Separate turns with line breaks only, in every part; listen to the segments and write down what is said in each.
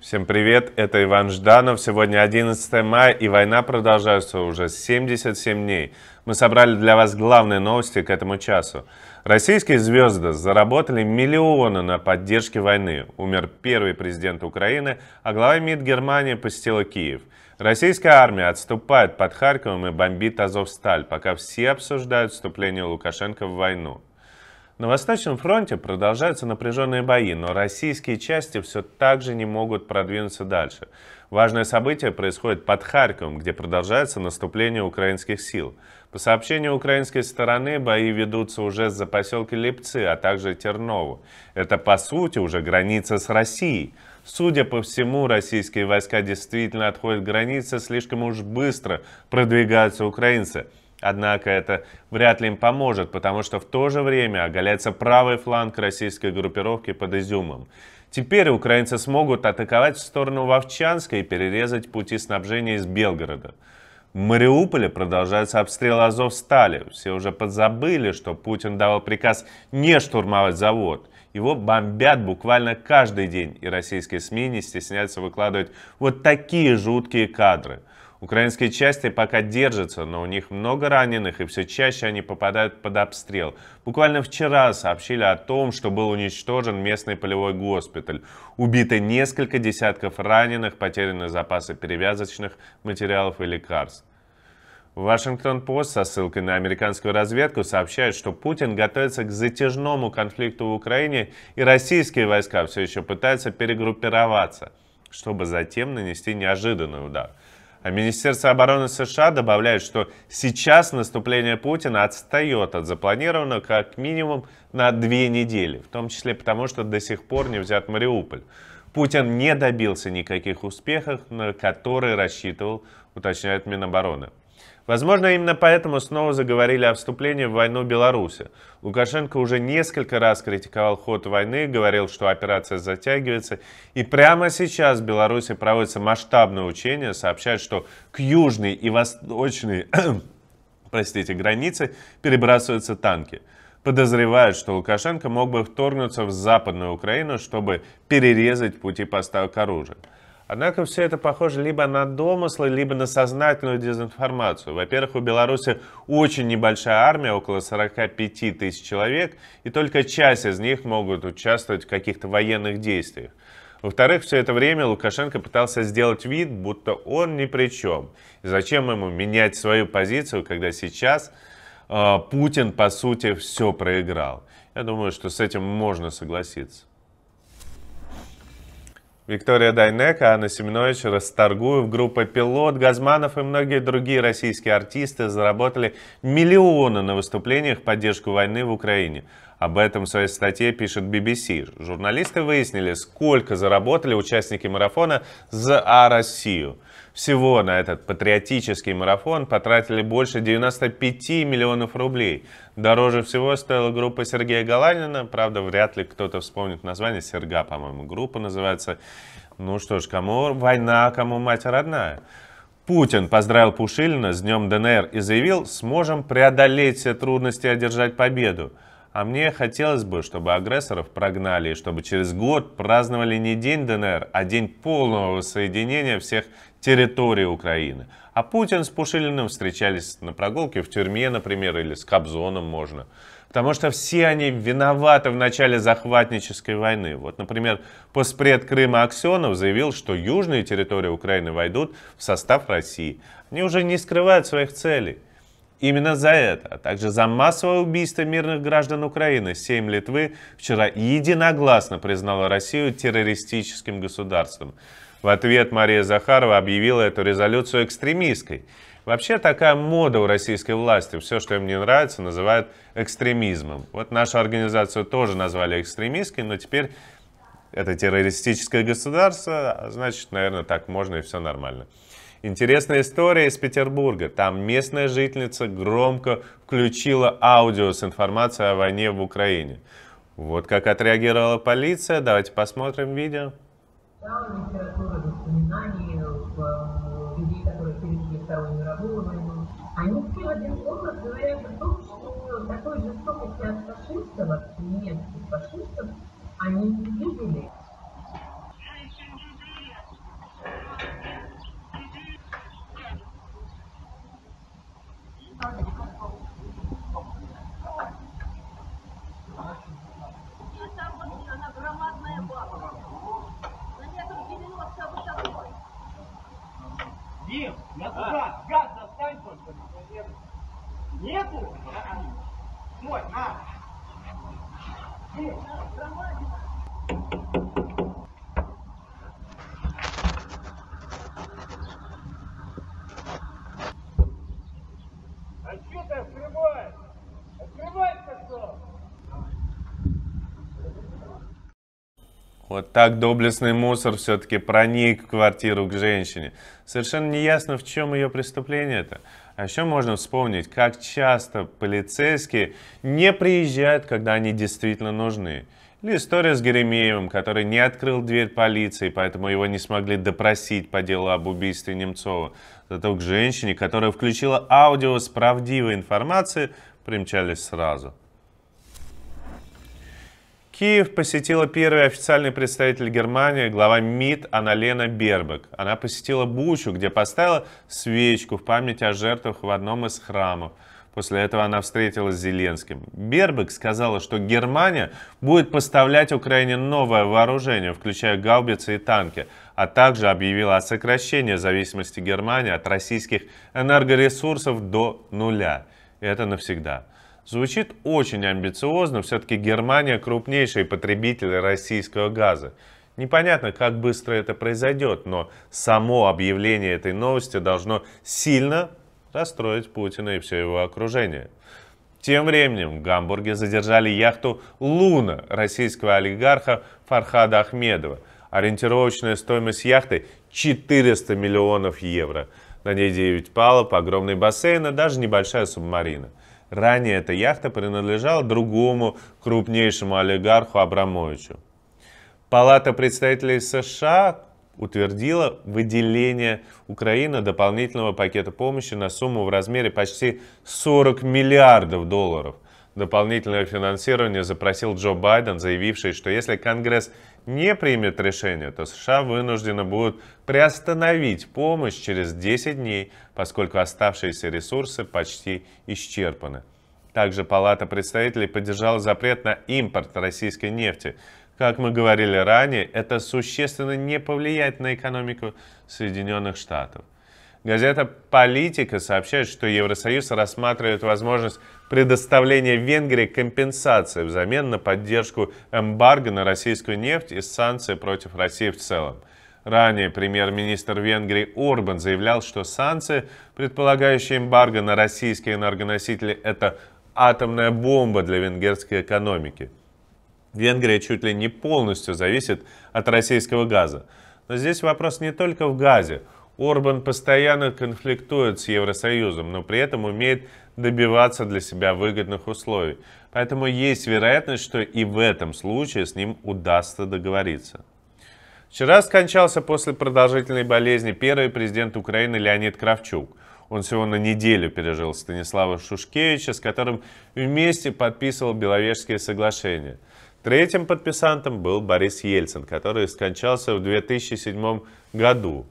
Всем привет, это Иван Жданов. Сегодня 11 мая и война продолжается уже 77 дней. Мы собрали для вас главные новости к этому часу. Российские звезды заработали миллионы на поддержке войны. Умер первый президент Украины, а глава МИД Германии посетила Киев. Российская армия отступает под Харьковом и бомбит Азовсталь, пока все обсуждают вступление Лукашенко в войну. На Восточном фронте продолжаются напряженные бои, но российские части все так же не могут продвинуться дальше. Важное событие происходит под Харьковом, где продолжается наступление украинских сил. По сообщению украинской стороны, бои ведутся уже за поселки Липцы, а также Тернову. Это, по сути, уже граница с Россией. Судя по всему, российские войска действительно отходят границы, слишком уж быстро продвигаются украинцы. Однако это вряд ли им поможет, потому что в то же время оголяется правый фланг российской группировки под Изюмом. Теперь украинцы смогут атаковать в сторону Вовчанска и перерезать пути снабжения из Белгорода. В Мариуполе продолжается обстрел Азовстали. Все уже подзабыли, что Путин давал приказ не штурмовать завод – его бомбят буквально каждый день, и российские СМИ не стесняются выкладывать вот такие жуткие кадры. Украинские части пока держатся, но у них много раненых, и все чаще они попадают под обстрел. Буквально вчера сообщили о том, что был уничтожен местный полевой госпиталь. Убиты несколько десятков раненых, потеряны запасы перевязочных материалов и лекарств. Вашингтон-Пост со ссылкой на американскую разведку сообщает, что Путин готовится к затяжному конфликту в Украине и российские войска все еще пытаются перегруппироваться, чтобы затем нанести неожиданный удар. А Министерство обороны США добавляет, что сейчас наступление Путина отстает от запланированного как минимум на две недели, в том числе потому, что до сих пор не взят Мариуполь. Путин не добился никаких успехов, на которые рассчитывал, уточняет Минобороны. Возможно, именно поэтому снова заговорили о вступлении в войну Беларуси. Лукашенко уже несколько раз критиковал ход войны, говорил, что операция затягивается. И прямо сейчас в Беларуси проводится масштабное учение, сообщает, что к южной и восточной простите, границы перебрасываются танки. Подозревают, что Лукашенко мог бы вторгнуться в Западную Украину, чтобы перерезать пути поставок оружия. Однако все это похоже либо на домыслы, либо на сознательную дезинформацию. Во-первых, у Беларуси очень небольшая армия, около 45 тысяч человек, и только часть из них могут участвовать в каких-то военных действиях. Во-вторых, все это время Лукашенко пытался сделать вид, будто он ни при чем. И зачем ему менять свою позицию, когда сейчас э, Путин, по сути, все проиграл? Я думаю, что с этим можно согласиться. Виктория Дайнека, Анна Семенович, Расторгуев, группа «Пилот», Газманов и многие другие российские артисты заработали миллионы на выступлениях в поддержку войны в Украине. Об этом в своей статье пишет BBC. Журналисты выяснили, сколько заработали участники марафона за Россию». Всего на этот патриотический марафон потратили больше 95 миллионов рублей. Дороже всего стоила группа Сергея Галанина. Правда, вряд ли кто-то вспомнит название. Серга, по-моему, группа называется. Ну что ж, кому война, кому мать родная. Путин поздравил Пушилина с Днем ДНР и заявил, сможем преодолеть все трудности и одержать победу. А мне хотелось бы, чтобы агрессоров прогнали, и чтобы через год праздновали не День ДНР, а День полного соединения всех территорий Украины. А Путин с Пушилиным встречались на прогулке в тюрьме, например, или с Кобзоном можно. Потому что все они виноваты в начале захватнической войны. Вот, например, поспред Крыма Аксенов заявил, что южные территории Украины войдут в состав России. Они уже не скрывают своих целей. Именно за это, а также за массовое убийство мирных граждан Украины, Сейм Литвы вчера единогласно признала Россию террористическим государством. В ответ Мария Захарова объявила эту резолюцию экстремистской. Вообще такая мода у российской власти. Все, что им не нравится, называют экстремизмом. Вот нашу организацию тоже назвали экстремистской, но теперь это террористическое государство, а значит, наверное, так можно и все нормально. Интересная история из Петербурга. Там местная жительница громко включила аудио с информацией о войне в Украине. Вот как отреагировала полиция. Давайте посмотрим видео. Э, э, они все в один голос говорят о том, что такой жестокости от фашистов, от немецких фашистов, они не видели. И там вот она громадная баба. На метр 90 высотой. Дим, я туда. А? Газ достань только. Нету? А -а. Смотри, на. Дим, громадина. А что ты открываешь? Вот так доблестный мусор все-таки проник в квартиру к женщине. Совершенно неясно, в чем ее преступление это. А еще можно вспомнить, как часто полицейские не приезжают, когда они действительно нужны. Или история с Геремеевым, который не открыл дверь полиции, поэтому его не смогли допросить по делу об убийстве Немцова. Зато к женщине, которая включила аудио с правдивой информацией, примчались сразу. Киев посетила первый официальный представитель Германии, глава МИД Аналена Бербек. Она посетила Бучу, где поставила свечку в память о жертвах в одном из храмов. После этого она встретилась с Зеленским. Бербек сказала, что Германия будет поставлять Украине новое вооружение, включая гаубицы и танки, а также объявила о сокращении зависимости Германии от российских энергоресурсов до нуля. Это навсегда. Звучит очень амбициозно, все-таки Германия крупнейший потребитель российского газа. Непонятно, как быстро это произойдет, но само объявление этой новости должно сильно расстроить Путина и все его окружение. Тем временем в Гамбурге задержали яхту «Луна» российского олигарха Фархада Ахмедова. Ориентировочная стоимость яхты 400 миллионов евро. На ней 9 палуб, огромный бассейн и даже небольшая субмарина – Ранее эта яхта принадлежала другому крупнейшему олигарху Абрамовичу. Палата представителей США утвердила выделение Украины дополнительного пакета помощи на сумму в размере почти 40 миллиардов долларов. Дополнительное финансирование запросил Джо Байден, заявивший, что если Конгресс не примет решение, то США вынуждены будут приостановить помощь через 10 дней, поскольку оставшиеся ресурсы почти исчерпаны. Также Палата представителей поддержала запрет на импорт российской нефти. Как мы говорили ранее, это существенно не повлияет на экономику Соединенных Штатов. Газета «Политика» сообщает, что Евросоюз рассматривает возможность предоставления Венгрии компенсации взамен на поддержку эмбарго на российскую нефть и санкции против России в целом. Ранее премьер-министр Венгрии Орбан заявлял, что санкции, предполагающие эмбарго на российские энергоносители, это атомная бомба для венгерской экономики. Венгрия чуть ли не полностью зависит от российского газа. Но здесь вопрос не только в газе – Орбан постоянно конфликтует с Евросоюзом, но при этом умеет добиваться для себя выгодных условий. Поэтому есть вероятность, что и в этом случае с ним удастся договориться. Вчера скончался после продолжительной болезни первый президент Украины Леонид Кравчук. Он всего на неделю пережил Станислава Шушкевича, с которым вместе подписывал Беловежские соглашения. Третьим подписантом был Борис Ельцин, который скончался в 2007 году.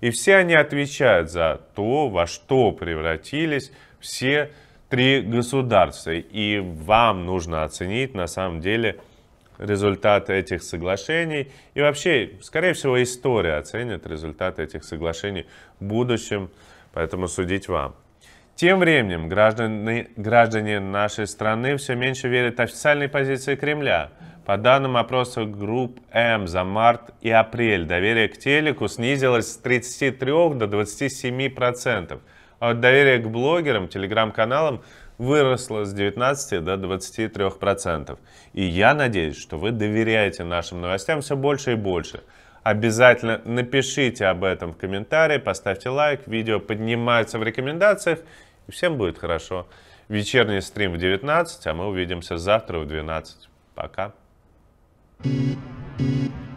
И все они отвечают за то, во что превратились все три государства. И вам нужно оценить на самом деле результаты этих соглашений. И вообще, скорее всего, история оценит результаты этих соглашений в будущем. Поэтому судить вам. Тем временем граждане, граждане нашей страны все меньше верят официальной позиции Кремля. По данным опроса групп М за март и апрель доверие к телеку снизилось с 33 до 27 процентов, а вот доверие к блогерам, телеграм-каналам выросло с 19 до 23 процентов. И я надеюсь, что вы доверяете нашим новостям все больше и больше. Обязательно напишите об этом в комментарии, поставьте лайк, видео поднимается в рекомендациях Всем будет хорошо. Вечерний стрим в 19, а мы увидимся завтра в 12. Пока. thank you